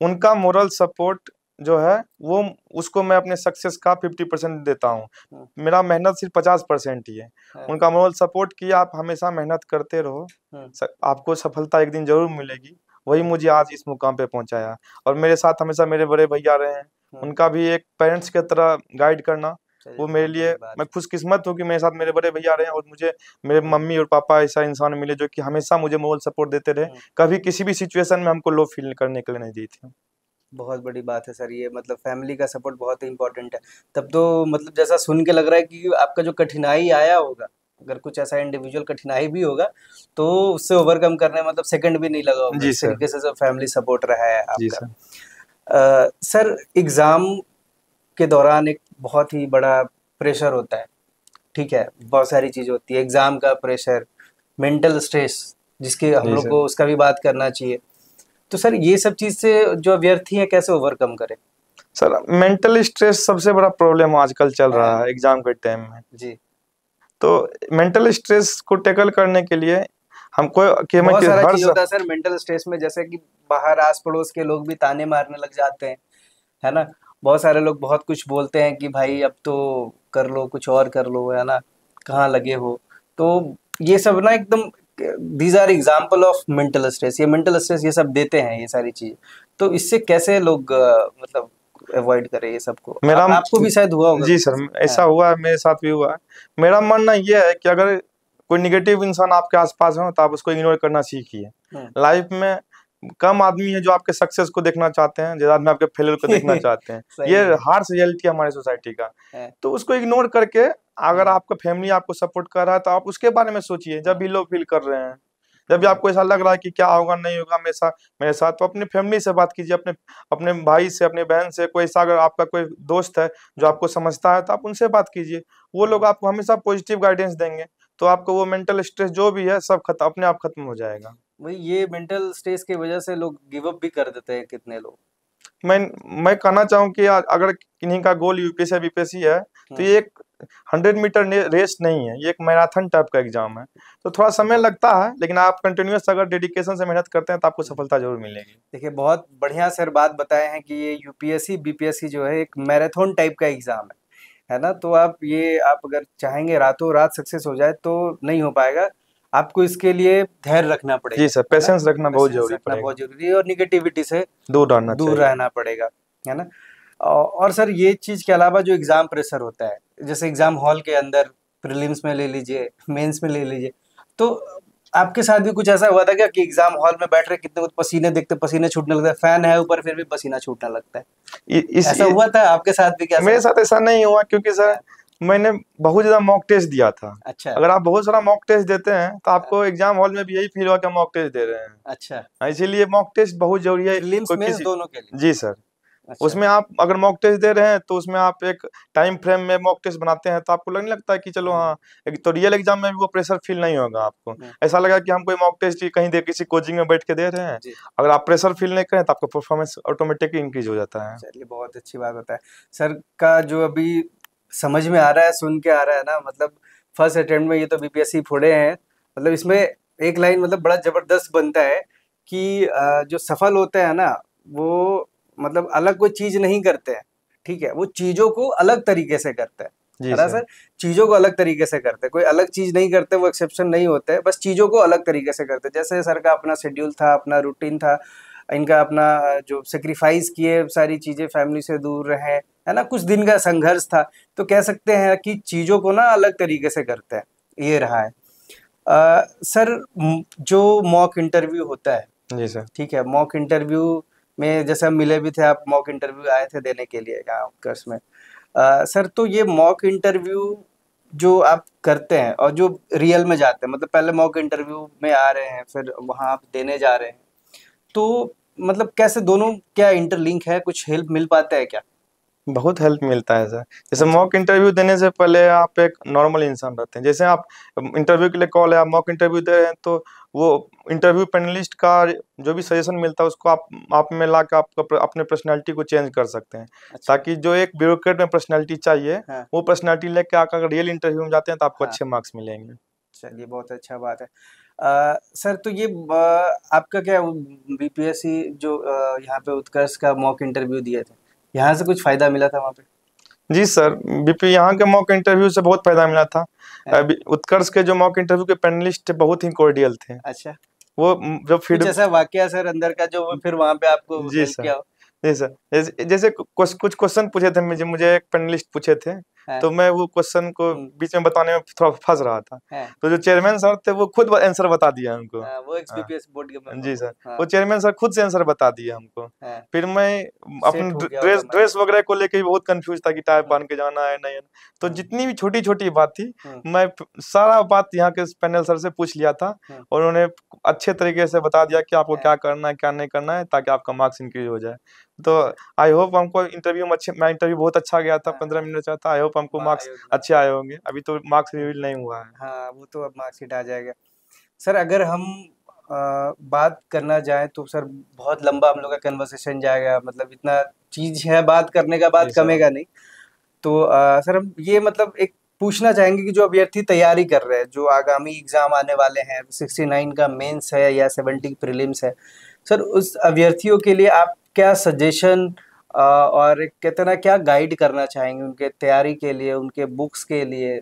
उनका मोरल सपोर्ट जो है वो उसको मैं अपने सक्सेस का फिफ्टी परसेंट देता हूँ हाँ। मेरा मेहनत सिर्फ पचास परसेंट ही है हाँ। उनका मोरल सपोर्ट किया आप हमेशा मेहनत करते रहो हाँ। आपको सफलता एक दिन जरूर मिलेगी वही मुझे आज इस मुकाम पे पहुंचाया और मेरे साथ हमेशा मेरे बड़े भैया रहे हैं उनका भी एक पेरेंट्स की तरह गाइड करना वो मेरे लिए मैं खुशकिस्मत हूँ कि मेरे साथ मेरे बड़े भैया रहे हैं और मुझे मेरे मम्मी और पापा ऐसा इंसान मिले जो कि हमेशा मुझे मोरल सपोर्ट देते रहे हम्म। कभी किसी भी सिचुएशन में हमको लो फील करने के लिए नहीं दी थी बहुत बड़ी बात है सर ये मतलब फैमिली का सपोर्ट बहुत ही इंपॉर्टेंट है तब तो मतलब जैसा सुन के लग रहा है कि आपका जो कठिनाई आया होगा अगर कुछ ऐसा इंडिविजुअल कठिनाई भी होगा तो उससे ओवरकम करने मतलब सेकंड भी नहीं लगा होगा जिस तरीके से फैमिली सपोर्ट रहा है आपका सर एग्ज़ाम के दौरान एक बहुत ही बड़ा प्रेशर होता है ठीक है बहुत सारी चीज होती है एग्ज़ाम का प्रेशर मेंटल स्ट्रेस जिसके हम लोग को उसका भी बात करना चाहिए तो सर ये सब चीज़ से जो अभ्यर्थी है कैसे ओवरकम करें सर मेंटल स्ट्रेस सबसे बड़ा प्रॉब्लम आजकल चल रहा है एग्ज़ाम हाँ। के टाइम में जी तो मेंटल स्ट्रेस को टेकल करने के लिए हमको हर होता सर मेंटल स्ट्रेस में जैसे कि बाहर आस पड़ोस के लोग भी ताने मारने लग जाते हैं है ना बहुत सारे लोग बहुत कुछ बोलते हैं कि भाई अब तो कर लो कुछ और कर लो है ना कहाँ लगे हो तो ये सब ना एकदम these are example of mental stress ये मेंटल स्ट्रेस ये सब देते हैं ये सारी चीज़ तो इससे कैसे लोग मतलब अवॉइड करें ये सबको मेरा आप, आपको भी शायद हुआ होगा जी सर हाँ। ऐसा हुआ है मेरे साथ भी हुआ है मेरा मानना यह है कि अगर कोई निगेटिव इंसान आपके आसपास हो तो आप उसको इग्नोर करना सीखिए लाइफ हाँ। में कम आदमी है जो आपके सक्सेस को देखना चाहते हैं ज्यादा आदमी आपके फेलियर को देखना चाहते हैं ये हार्ड रियलिटी है हमारे सोसाइटी का तो उसको इग्नोर करके अगर हाँ। आपका फैमिली आपको सपोर्ट कर रहा है तो आप उसके बारे में सोचिए जब भी हाँ। लोग फील कर रहे हैं जब भी आपको ऐसा लग रहा है कि क्या होगा नहीं होगा मेरे साथ मेरे साथ तो अपनी फैमिली से बात कीजिए अपने अपने भाई से अपने बहन से कोई ऐसा अगर आपका कोई दोस्त है जो आपको समझता है तो आप उनसे बात कीजिए वो लोग आपको हमेशा पॉजिटिव गाइडेंस देंगे तो आपको वो मेंटल स्ट्रेस जो भी है सब खत्म अपने आप खत्म हो जाएगा भाई ये मेंटल स्ट्रेस की वजह से लोग गिव अप भी कर देते हैं कितने लोग मैं मैं कहना चाहूँ कि अगर किन्हीं का गोल यूपीएससी बीपीएससी है तो हाँ। ये एक हंड्रेड मीटर रेस नहीं है ये एक मैराथन टाइप का एग्जाम है तो थोड़ा समय लगता है लेकिन आप कंटिन्यूस अगर डेडिकेशन से मेहनत करते हैं तो आपको सफलता जरूर मिलेगी देखिए बहुत बढ़िया सर बात बताए हैं कि ये यूपीएससी बीपीएससी जो है एक मैराथन टाइप का एग्जाम है है ना तो आप ये आप अगर चाहेंगे रातों रात सक्सेस हो जाए तो नहीं हो पाएगा आपको इसके लिए धैर्य रखना पड़ेगा जी सर पेशेंस रखना बहुत जरूरी है बहुत जरूरी है और निगेटिविटी से दूर रहना दूर रहना पड़ेगा है ना और सर ये चीज़ के अलावा जो एग्ज़ाम प्रेशर होता है जैसे एग्ज़ाम हॉल के अंदर प्रीलिम्स में ले लीजिए मेंस में ले लीजिए तो आपके साथ भी कुछ ऐसा हुआ था क्या कि एग्जाम हॉल में बैठ रहे कितने कुछ पसीने देखते पसीने छूटने लगता है फैन है ऊपर फिर भी पसीना छूटने लगता है इस, ऐसा इस, हुआ था आपके साथ भी क्या मेरे साथ ऐसा नहीं हुआ क्योंकि सर मैंने बहुत ज्यादा मॉक टेस्ट दिया था अच्छा अगर आप बहुत सारा मॉक टेस्ट देते हैं तो आपको एग्जाम हाँ। हॉल में भी यही फील होगा मॉक टेस्ट दे रहे हैं अच्छा हाँ, इसीलिए मॉक टेस्ट बहुत जरूरी है किसी... दोनों के लिए जी सर अच्छा। उसमें आप अगर मॉक टेस्ट दे रहे हैं तो उसमें आप एक टाइम फ्रेम में मॉक टेस्ट बनाते हैं तो आपको लगने लगता है कि चलो हाँ एक तो रियल एग्जाम में भी वो प्रेशर फील नहीं होगा आपको हाँ। ऐसा लगा कि हम कोई मॉक टेस्ट कहीं दे किसी कोचिंग में बैठ के दे रहे हैं अगर आप प्रेशर फील नहीं करें तो आपका परफॉर्मेंस ऑटोमेटिकली इंक्रीज हो जाता है चलिए बहुत अच्छी बात होता है सर का जो अभी समझ में आ रहा है सुन के आ रहा है ना मतलब फर्स्ट अटेम्प्ट में ये तो बीपीएससी फोड़े हैं मतलब इसमें एक लाइन मतलब बड़ा जबरदस्त बनता है कि जो सफल होते हैं ना वो मतलब अलग कोई चीज नहीं करते हैं ठीक है वो चीजों को अलग तरीके से करते हैं सर, सर चीजों को अलग तरीके से करते कोई अलग चीज नहीं करते वो एक्सेप्शन नहीं होते बस चीजों को अलग तरीके से करते जैसे सर का अपना शेड्यूल था अपना रूटीन था इनका अपना जो सेक्रीफाइस किए सारी चीज़ें फैमिली से दूर रहे है ना कुछ दिन का संघर्ष था तो कह सकते हैं कि चीज़ों को ना अलग तरीके से करते हैं ये रहा है आ, सर जो मॉक इंटरव्यू होता है जी सर ठीक है मॉक इंटरव्यू में जैसे हम मिले भी थे आप मॉक इंटरव्यू आए थे देने के लिए कर्स में आ, सर तो ये मॉक इंटरव्यू जो आप करते हैं और जो रियल में जाते हैं मतलब पहले मॉक इंटरव्यू में आ रहे हैं फिर वहाँ आप देने जा रहे हैं तो मतलब कैसे दोनों क्या इंटरलिंक है कुछ हेल्प मिल पाता है क्या बहुत हेल्प मिलता है सर जैसे मॉक अच्छा। इंटरव्यू देने से पहले आप एक नॉर्मल इंसान रहते हैं जैसे आप इंटरव्यू के लिए कॉल है आप मॉक इंटरव्यू दे रहे हैं तो वो इंटरव्यू पैनलिस्ट का जो भी सजेशन मिलता है उसको आप आप में ला कर आपका अपने पर्सनैलिटी को चेंज कर सकते हैं अच्छा। ताकि जो एक ब्यूरोक्रेट में पर्सनैलिटी चाहिए हाँ। वो पर्सनैलिटी लेके आकर रियल इंटरव्यू में जाते हैं तो आपको हाँ। अच्छे मार्क्स मिलेंगे चलिए बहुत अच्छा बात है आ, सर तो ये आपका क्या बी पी एस सी जो यहाँ पे उत्कर्ष का मॉक इंटरव्यू दिए थे यहाँ से कुछ फायदा मिला था वहाँ पे जी सर बीपी यहाँ के मॉक इंटरव्यू से बहुत फायदा मिला था हाँ। उत्कर्ष के जो मॉक इंटरव्यू के पैनलिस्ट बहुत ही कोर्डियल थे अच्छा वो जो फीड जैसा वाक्य सर अंदर का जो फिर वहाँ पे आपको जी सर जी सर जैसे कुछ क्वेश्चन पूछे थे मुझे मुझे एक पैनलिस्ट पूछे थे तो मैं वो क्वेश्चन को हम्म। बीच में बताने में थोड़ा फंस रहा था तो जो चेयरमैन सर थे वो खुद आंसर बता दिया हमको हाँ, वो बोर्ड हाँ। के जी सर हाँ। वो चेयरमैन सर खुद से आंसर बता दिया हमको फिर मैं अपने ड्रेस ड्रेस वगैरह को लेकर बहुत कंफ्यूज था कि टाइप बांध के जाना है नहीं तो जितनी भी छोटी छोटी बात थी मैं सारा बात यहाँ के पैनल सर से पूछ लिया था और उन्होंने अच्छे तरीके से बता दिया कि आपको क्या करना है क्या नहीं करना है ताकि आपका मार्क्स इंक्रीज हो जाए तो आई होप हमको इंटरव्यू में अच्छे मैं इंटरव्यू बहुत अच्छा गया था पंद्रह मिनट चाहता आई होप होप हमको मार्क्स अच्छे आए होंगे अभी तो मार्क्स रिवील नहीं हुआ है हाँ वो तो अब मार्कशीट आ जाएगा सर अगर हम आ, बात करना जाए तो सर बहुत लंबा हम लोग का कन्वर्सेशन जाएगा मतलब इतना चीज है बात करने का बात कमेगा नहीं तो आ, सर हम ये मतलब एक पूछना चाहेंगे कि जो अभ्यर्थी तैयारी कर रहे हैं जो आगामी एग्जाम आने वाले हैं सिक्सटी नाइन का मेंस है या सेवेंटी प्रीलिम्स है सर उस अभ्यर्थियों के लिए आप क्या सजेशन और कहते ना क्या गाइड करना चाहेंगे उनके तैयारी के लिए उनके बुक्स के लिए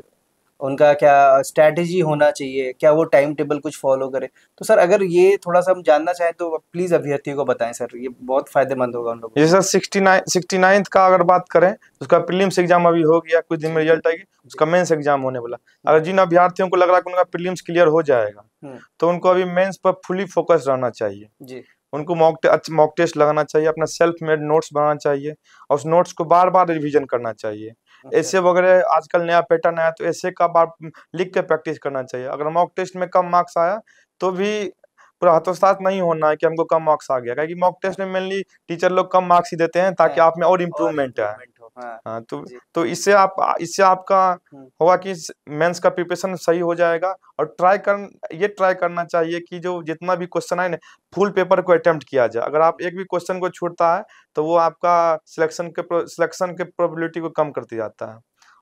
उनका क्या स्ट्रेटजी होना चाहिए क्या वो टाइम टेबल कुछ फॉलो करे तो सर अगर ये थोड़ा सा हम जानना चाहें तो प्लीज़ अभ्यर्थियों को बताएं सर ये बहुत फायदेमंद होगा उन लोगों सर सिक्सटी नाइन का अगर बात करें तो उसका प्रीलिम्स एग्जाम अभी हो गया कुछ दिन में रिजल्ट आएगी उसका मेंस एग्जाम होने वाला अगर जिन अभ्यर्थियों को लग रहा है उनका प्रीलिम्स क्लियर हो जाएगा हम्म। तो उनको अभी मेन्स पर फुली फोकस रहना चाहिए जी उनको मॉक अच्छा मॉक टेस्ट लगाना चाहिए अपना सेल्फ मेड नोट्स बनाना चाहिए और उस नोट्स को बार बार रिवीजन करना चाहिए अच्छा। ऐसे वगैरह आजकल नया पैटर्न आया तो ऐसे का बार लिख के प्रैक्टिस करना चाहिए अगर मॉक टेस्ट में कम मार्क्स आया तो भी पूरा हतोत्साह नहीं होना है कि हमको कम मार्क्स आ गया क्योंकि मॉक टेस्ट में मेनली टीचर लोग कम मार्क्स ही देते हैं ताकि हाँ। आप में और इम्प्रूवमेंट आए हाँ, हाँ तो तो इससे आप इससे आपका होगा कि मेंस का प्रिपरेशन सही हो जाएगा और ट्राई कर ये ट्राई करना चाहिए कि जो जितना भी क्वेश्चन आए ना फुल पेपर को अटेम्प्ट किया जाए अगर आप एक भी क्वेश्चन को छूटता है तो वो आपका सिलेक्शन के सिलेक्शन के प्रोबेबिलिटी को कम करती जाता है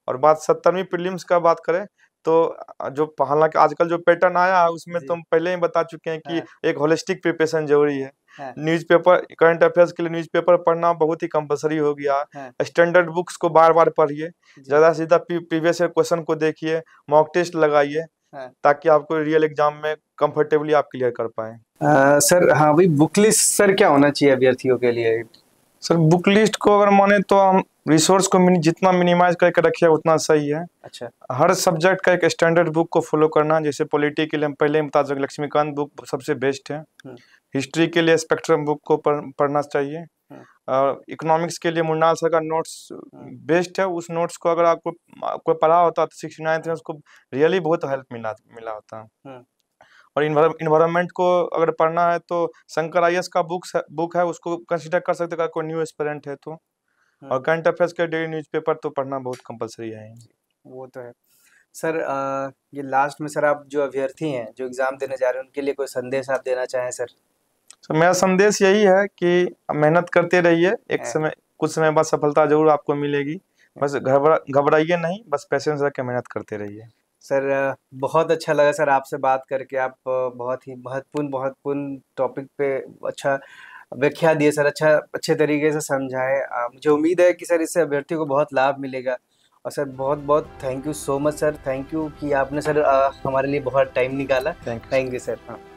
और बात सत्तरवीं प्रिलिम्स का बात करें तो जो हालांकि आजकल जो पैटर्न आया है उसमें तो हम पहले ही बता चुके हैं कि हाँ। एक होलिस्टिक प्रिपरेशन जरूरी है न्यूज़पेपर करंट अफेयर्स के लिए न्यूज़पेपर पढ़ना बहुत ही कंपलसरी हो गया स्टैंडर्ड हाँ। बुक्स को बार बार पढ़िए ज्यादा से ज्यादा प्रीवियस क्वेश्चन को देखिए मॉक टेस्ट लगाइए हाँ। ताकि आपको रियल एग्जाम में कंफर्टेबली आप क्लियर कर पाए सर हाँ भाई बुक लिस्ट सर क्या होना चाहिए अभ्यर्थियों के लिए सर बुक लिस्ट को अगर माने तो हम रिसोर्स को जितना मिनिमाइज करके रखिए उतना सही है अच्छा हर सब्जेक्ट का एक स्टैंडर्ड बुक को फॉलो करना जैसे पॉलिटी के लिए पहले ही लक्ष्मीकांत बुक सबसे बेस्ट है हम्म। हिस्ट्री के लिए स्पेक्ट्रम बुक को पढ़ना चाहिए हाँ। इकोनॉमिक्स के लिए मुन्नाल सर का नोट्स हाँ। बेस्ट है उस नोट्स को अगर आपको कोई पढ़ा होता तो सिक्सटी नाइन्थ में उसको रियली बहुत हेल्प मिला मिला होता हाँ। और इन्वायरमेंट को अगर पढ़ना है तो शंकर आई का बुक बुक है उसको कंसिडर कर सकते अगर कोई न्यू एक्सपेरेंट है तो और करंट अफेयर्स के डेली न्यूज़पेपर तो पढ़ना बहुत कंपलसरी है वो तो है सर ये लास्ट में सर आप जो अभ्यर्थी हैं जो एग्ज़ाम देने जा रहे हैं उनके लिए कोई संदेश आप देना चाहें सर तो मेरा संदेश यही है कि मेहनत करते रहिए एक हाँ। समय कुछ समय बाद सफलता जरूर आपको मिलेगी हाँ। बस घबरा घबराइए नहीं बस पेशेंस रख के मेहनत करते रहिए सर बहुत अच्छा लगा सर आपसे बात करके आप बहुत ही महत्वपूर्ण महत्वपूर्ण टॉपिक पे अच्छा व्याख्या दिए सर अच्छा अच्छे तरीके से समझाए मुझे उम्मीद है कि सर इससे अभ्यर्थियों को बहुत लाभ मिलेगा और सर बहुत बहुत thank you so much sir thank you कि आपने सर हमारे लिए बहुत टाइम निकाला थैंक यू सर हाँ